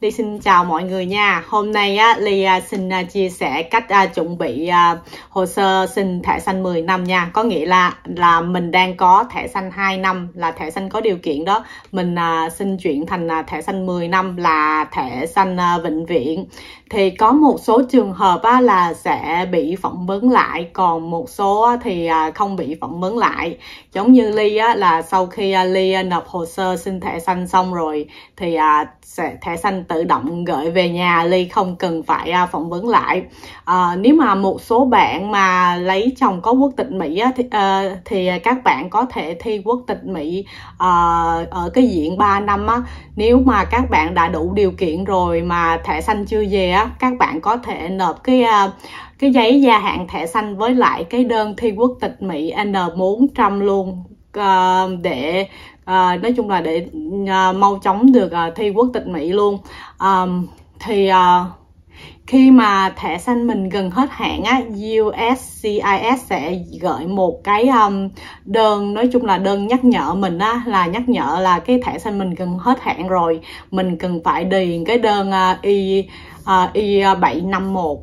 Ly xin chào mọi người nha. Hôm nay á, Ly à, xin à, chia sẻ cách à, chuẩn bị hồ sơ xin thẻ xanh 10 năm nha. Có nghĩa là là mình đang có thẻ xanh 2 năm là thẻ xanh có điều kiện đó. Mình xin chuyển thành thẻ xanh 10 năm là thẻ xanh vĩnh viễn. Thì có một số trường hợp á, là sẽ bị phỏng vấn lại, còn một số thì không bị phỏng vấn lại. Giống như Ly á, là sau khi Ly nộp hồ sơ xin thẻ xanh xong rồi thì sẽ thẻ xanh tự động gửi về nhà ly không cần phải à, phỏng vấn lại à, nếu mà một số bạn mà lấy chồng có quốc tịch mỹ á, thì, à, thì các bạn có thể thi quốc tịch mỹ à, ở cái diện 3 năm á nếu mà các bạn đã đủ điều kiện rồi mà thẻ xanh chưa về á các bạn có thể nộp cái à, cái giấy gia hạn thẻ xanh với lại cái đơn thi quốc tịch Mỹ N400 luôn để à, nói chung là để à, mau chóng được à, thi quốc tịch mỹ luôn à, thì à, khi mà thẻ xanh mình gần hết hạn á USCIS sẽ gửi một cái um, đơn nói chung là đơn nhắc nhở mình á là nhắc nhở là cái thẻ xanh mình gần hết hạn rồi mình cần phải điền cái đơn uh, I uh, y 751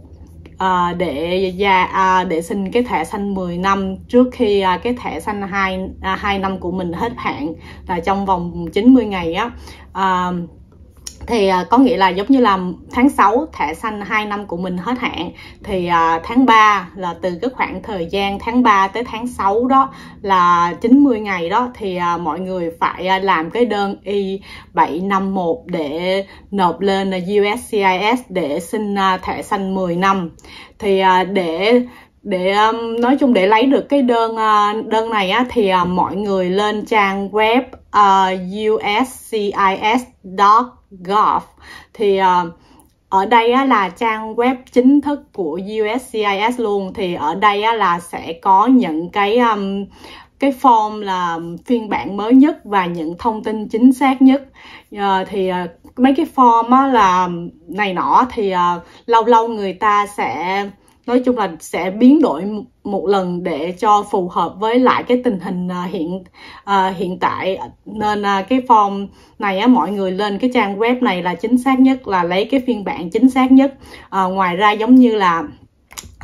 Ờ, để gia dạ, à, ờ, để xin cái thẻ xanh 10 năm trước khi à, cái thẻ xanh 2 à, 2 năm của mình hết hạn là trong vòng 90 ngày á à, thì à, có nghĩa là giống như là tháng 6 thẻ xanh 2 năm của mình hết hạn thì à, tháng 3 là từ cái khoảng thời gian tháng 3 tới tháng 6 đó là 90 ngày đó thì à, mọi người phải làm cái đơn Y751 để nộp lên USCIS để xin thẻ xanh 10 năm thì để để um, nói chung để lấy được cái đơn uh, đơn này á thì uh, mọi người lên trang web uh, uscis.gov thì uh, ở đây á, là trang web chính thức của USCIS luôn thì ở đây á, là sẽ có những cái um, cái form là phiên bản mới nhất và những thông tin chính xác nhất uh, thì uh, mấy cái form á, là này nọ thì uh, lâu lâu người ta sẽ nói chung là sẽ biến đổi một lần để cho phù hợp với lại cái tình hình à, hiện à, hiện tại nên à, cái form này á mọi người lên cái trang web này là chính xác nhất là lấy cái phiên bản chính xác nhất uh, ngoài ra giống như là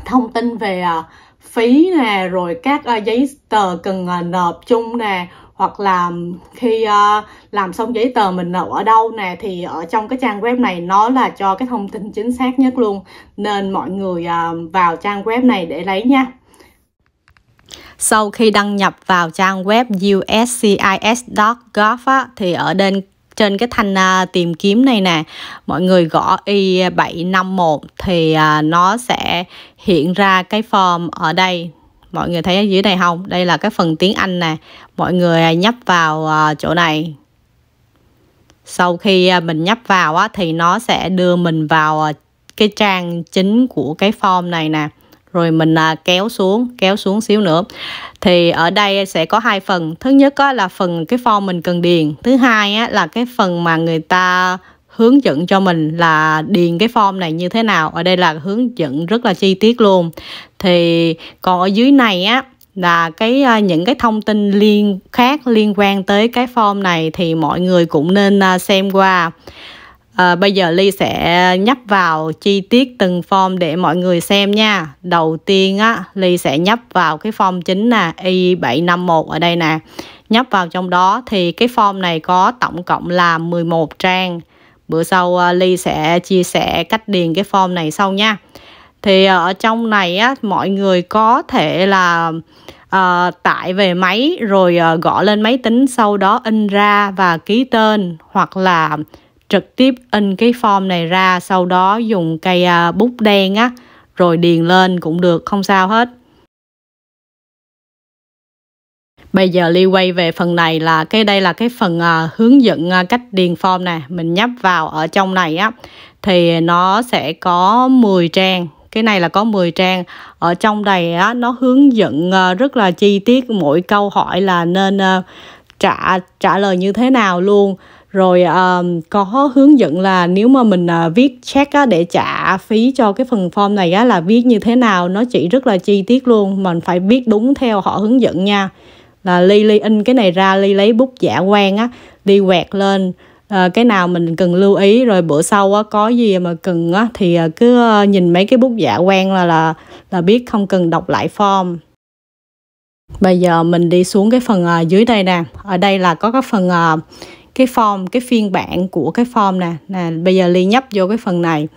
thông tin về phí nè rồi các giấy tờ cần nộp chung nè hoặc là khi uh, làm xong giấy tờ mình nộp ở đâu nè thì ở trong cái trang web này nó là cho cái thông tin chính xác nhất luôn nên mọi người uh, vào trang web này để lấy nha sau khi đăng nhập vào trang web uscis.gov á, thì ở bên trên cái thanh uh, tìm kiếm này nè mọi người gõ y 751 thì uh, nó sẽ hiện ra cái form ở đây mọi người thấy ở dưới này không đây là cái phần tiếng Anh nè mọi người à, nhấp vào à, chỗ này sau khi à, mình nhấp vào á, thì nó sẽ đưa mình vào cái trang chính của cái form này nè rồi mình kéo xuống kéo xuống xíu nữa thì ở đây sẽ có hai phần thứ nhất á, là phần cái form mình cần điền thứ hai á, là cái phần mà người ta hướng dẫn cho mình là điền cái form này như thế nào ở đây là hướng dẫn rất là chi tiết luôn thì còn ở dưới này á là cái à, những cái thông tin liên khác liên quan tới cái form này thì mọi người cũng nên à, xem qua à, bây giờ ly sẽ nhấp vào chi tiết từng form để mọi người xem nha đầu tiên á ly sẽ nhấp vào cái form chính là y 751 ở đây nè nhấp vào trong đó thì cái form này có tổng cộng là 11 trang bữa sau à, ly sẽ chia sẻ cách điền cái form này sau nha thì à, ở trong này á mọi người có thể là à, tải về máy rồi à, gõ lên máy tính sau đó in ra và ký tên hoặc là trực tiếp in cái form này ra sau đó dùng cây à, bút đen á rồi điền lên cũng được không sao hết bây giờ ly quay về phần này là cái đây là cái phần à, hướng dẫn à, cách điền form nè mình nhấp vào ở trong này á thì nó sẽ có 10 trang cái này là có 10 trang ở trong này á nó hướng dẫn à, rất là chi tiết mỗi câu hỏi là nên à, trả trả lời như thế nào luôn rồi um, có hướng dẫn là nếu mà mình uh, viết check á, để trả phí cho cái phần form này á, là viết như thế nào nó chỉ rất là chi tiết luôn mình phải viết đúng theo họ hướng dẫn nha là ly ly in cái này ra ly lấy bút giả quan á đi quẹt lên à, cái nào mình cần lưu ý rồi bữa sau á có gì mà cần á thì ờ, cứ ờ, nhìn mấy cái bút giả quen là là là biết không cần đọc lại form bây giờ mình đi xuống cái phần à, dưới đây nè ở đây là có cái phần à, cái form cái phiên bản của cái form nè nè bây giờ ly nhấp vô cái phần này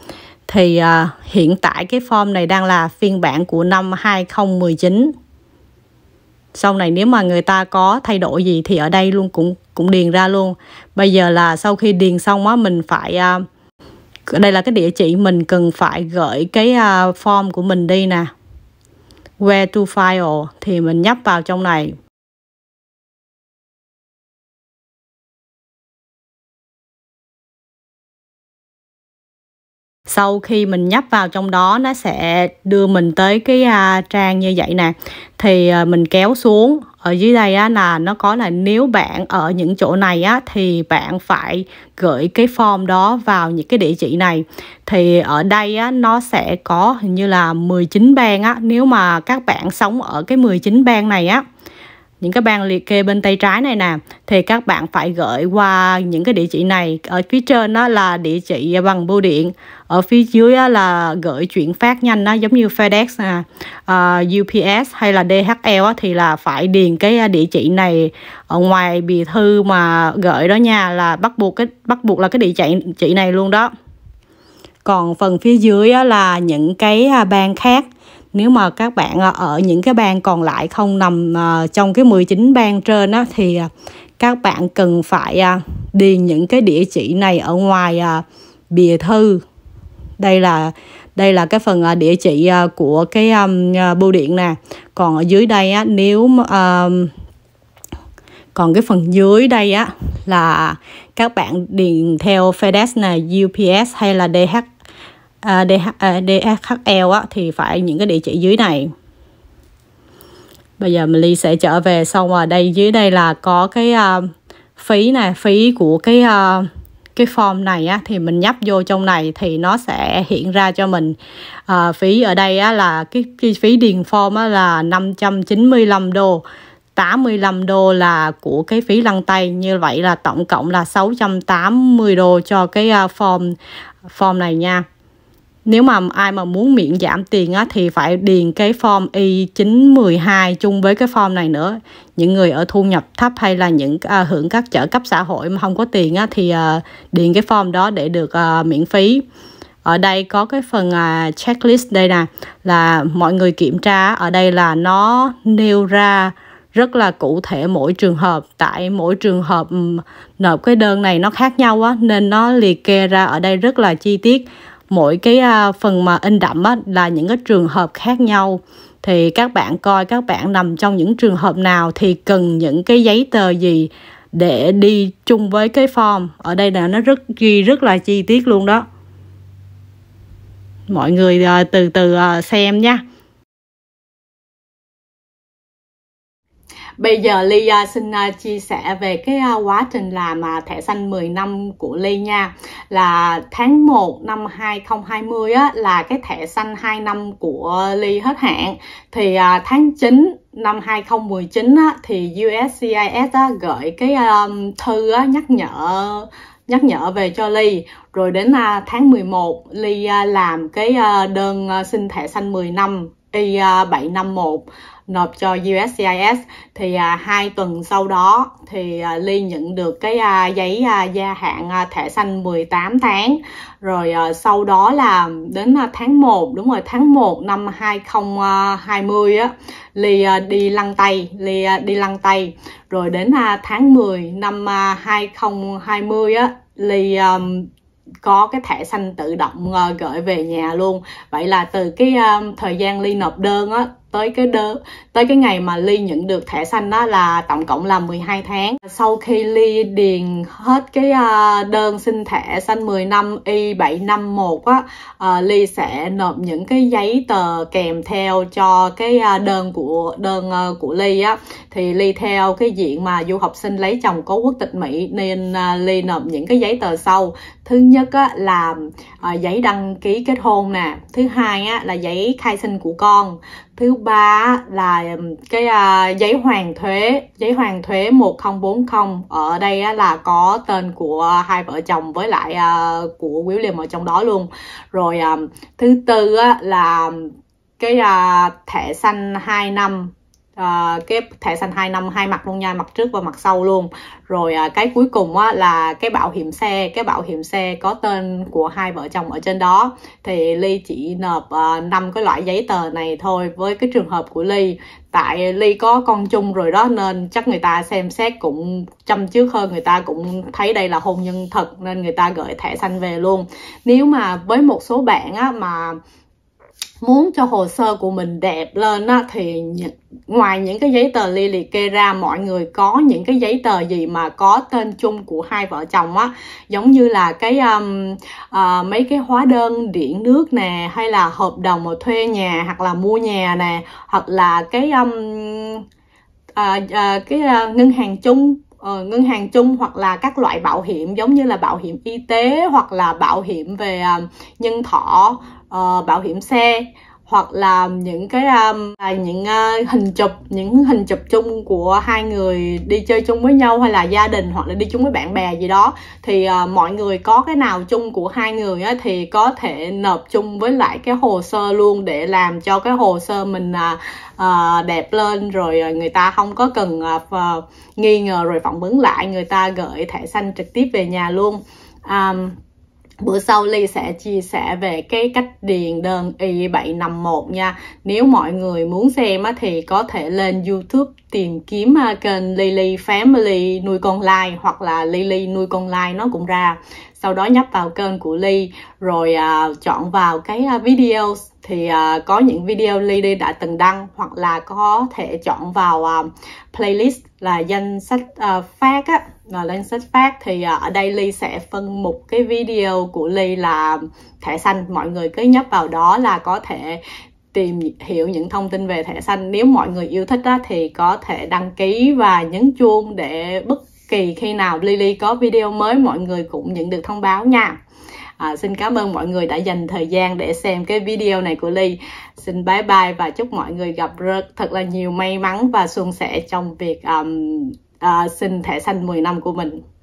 thì à, hiện tại cái form này đang là phiên bản của năm 2019 sau này nếu mà người ta có thay đổi gì thì ở đây luôn cũng cũng điền ra luôn bây giờ là sau khi điền xong á mình phải à, đây là cái địa chỉ mình cần phải gửi cái à, form của mình đi nè where to file thì mình nhấp vào trong này sau khi mình nhấp vào trong đó nó sẽ đưa mình tới cái à, trang như vậy nè thì à, mình kéo xuống ở dưới đây á, là nó có là nếu bạn ở những chỗ này á, thì bạn phải gửi cái form đó vào những cái địa chỉ này thì ở đây á, nó sẽ có hình như là 19 bang á nếu mà các bạn sống ở cái 19 bang này á những cái bang liệt kê bên tay trái này nè thì các bạn phải gửi qua những cái địa chỉ này ở phía trên nó là địa chỉ bằng bưu điện ở phía dưới là gửi chuyển phát nhanh đó giống như FedEx nè ờ, UPS hay là DHL thì là phải điền cái à, địa chỉ này ở ngoài bì thư mà gửi đó nha là bắt buộc cái bắt buộc là cái địa chỉ này luôn đó còn phần phía dưới là những cái à, bang khác nếu mà các bạn à, ở những cái bang còn lại không nằm à, trong cái 19 bang trên á, thì à, các bạn cần phải điền những cái địa chỉ này ở ngoài bìa thư đây là đây là cái phần địa chỉ của cái bưu điện nè còn ở dưới đây á nếu còn cái phần dưới đây á là các bạn điền theo FedEx này, UPS hay là DHL à, DHL à, á, thì phải những cái địa chỉ dưới này bây giờ mình ly sẽ trở về xong rồi đây dưới đây là có cái uh, phí này phí của cái uh, cái form này á, thì mình nhấp vô trong này thì nó sẽ hiện ra cho mình à, phí ở đây á, là cái, cái phí điền form á, là 595 đô 85 đô là của cái phí lăn tay như vậy là tổng cộng là 680 đô cho cái uh, form form này nha nếu mà ai mà muốn miễn giảm tiền á, thì phải điền cái form Y912 chung với cái form này nữa những người ở thu nhập thấp hay là những à, hưởng các trợ cấp xã hội mà không có tiền á, thì à, điền cái form đó để được à, miễn phí ở đây có cái phần à, checklist đây nè là mọi người kiểm tra ở đây là nó nêu ra rất là cụ thể mỗi trường hợp tại mỗi trường hợp nộp cái đơn này nó khác nhau á nên nó liệt kê ra ở đây rất là chi tiết mỗi cái à, phần mà in đậm á, là những cái trường hợp khác nhau thì các bạn coi các bạn nằm trong những trường hợp nào thì cần những cái giấy tờ gì để đi chung với cái form ở đây là nó rất ghi rất là chi tiết luôn đó mọi người à, từ từ à, xem nha Bây giờ Ly uh, xin uh, chia sẻ về cái uh, quá trình làm uh, thẻ xanh 10 năm của Ly nha. Là tháng 1 năm 2020 á là cái thẻ xanh 2 năm của Ly hết hạn. Thì uh, tháng 9 năm 2019 á, thì USCIS á, gửi cái um, thư á, nhắc nhở nhắc nhở về cho Ly rồi đến uh, tháng 11 Ly uh, làm cái uh, đơn uh, xin thẻ xanh 10 năm Y751 nộp cho USCIS thì à, hai tuần sau đó thì à, Ly nhận được cái à, giấy à, gia hạn à, thẻ xanh 18 tháng rồi à, sau đó là đến à, tháng 1 đúng rồi tháng 1 năm 2020 á Ly à, đi lăn tay Ly à, đi lăn tay rồi đến à, tháng 10 năm à, 2020 á Ly um, có cái thẻ xanh tự động uh, gửi về nhà luôn vậy là từ cái um, thời gian ly nộp đơn á tới cái đớ tới cái ngày mà ly nhận được thẻ xanh đó là tổng cộng là 12 tháng sau khi ly điền hết cái à, đơn xin thẻ xanh 10 năm y 751 á à, ly sẽ nộp những cái giấy tờ kèm theo cho cái à, đơn của đơn ờ, của ly á thì ly theo cái diện mà du học sinh lấy chồng có quốc tịch mỹ nên ly nộp những cái giấy tờ sau thứ nhất á, là giấy đăng ký kết hôn nè thứ hai á, là giấy khai sinh của con thứ ba là cái à, giấy hoàn thuế giấy hoàn thuế 1040 ở đây là có tên của hai vợ chồng với lại uh, của William ở trong đó luôn rồi thứ tư là cái à, thẻ xanh 2 năm à, cái thẻ xanh hai năm hai mặt luôn nha mặt trước và mặt sau luôn rồi à, cái cuối cùng á, là cái bảo hiểm xe cái bảo hiểm xe có tên của hai vợ chồng ở trên đó thì ly chỉ nộp à, năm à, cái loại giấy tờ này thôi với cái trường hợp của ly tại ly có con chung rồi đó nên chắc người ta xem xét cũng chăm trước hơn người ta cũng thấy đây là hôn nhân thật nên người ta gửi thẻ xanh về luôn nếu mà với một số bạn á, mà muốn cho hồ sơ của mình đẹp lên á, thì ngoài những cái giấy tờ ly liệt kê ra mọi người có những cái giấy tờ gì mà có tên chung của hai vợ chồng á giống như là cái um, uh, mấy cái hóa đơn điện nước nè hay là hợp đồng mà thuê nhà hoặc là mua nhà nè hoặc là cái um, uh, uh, cái uh, ngân hàng chung Ờ, ngân hàng chung hoặc là các loại bảo hiểm giống như là bảo hiểm y tế hoặc là bảo hiểm về à, nhân thọ ờ, bảo hiểm xe hoặc là những cái um, là những uh, hình chụp những hình chụp chung của hai người đi chơi chung với nhau hay là gia đình hoặc là đi chung với bạn bè gì đó thì uh, mọi người có cái nào chung của hai người á, thì có thể nộp chung với lại cái hồ sơ luôn để làm cho cái hồ sơ mình uh, uh, đẹp lên rồi người ta không có cần uh, uh, nghi ngờ rồi phỏng vấn lại người ta gửi thẻ xanh trực tiếp về nhà luôn um, Bữa sau Ly sẽ chia sẻ về cái cách điền đơn Y751 nha. Nếu mọi người muốn xem á, thì có thể lên YouTube tìm kiếm à, kênh Lily Family nuôi con lai hoặc là Lily nuôi con lai nó cũng ra. Sau đó nhấp vào kênh của Ly rồi à, chọn vào cái à, video thì uh, có những video Lily đã từng đăng hoặc là có thể chọn vào uh, playlist là danh sách uh, phát á là danh sách phát thì uh, ở đây Ly sẽ phân một cái video của Ly là thẻ xanh mọi người cứ nhấp vào đó là có thể tìm hiểu những thông tin về thẻ xanh nếu mọi người yêu thích á, thì có thể đăng ký và nhấn chuông để bất kỳ khi nào Lily có video mới mọi người cũng nhận được thông báo nha à, xin cảm ơn mọi người đã dành thời gian để xem cái video này của ly xin bye bye và chúc mọi người gặp rất thật là nhiều may mắn và suôn sẻ trong việc um, uh, xin thẻ xanh 10 năm của mình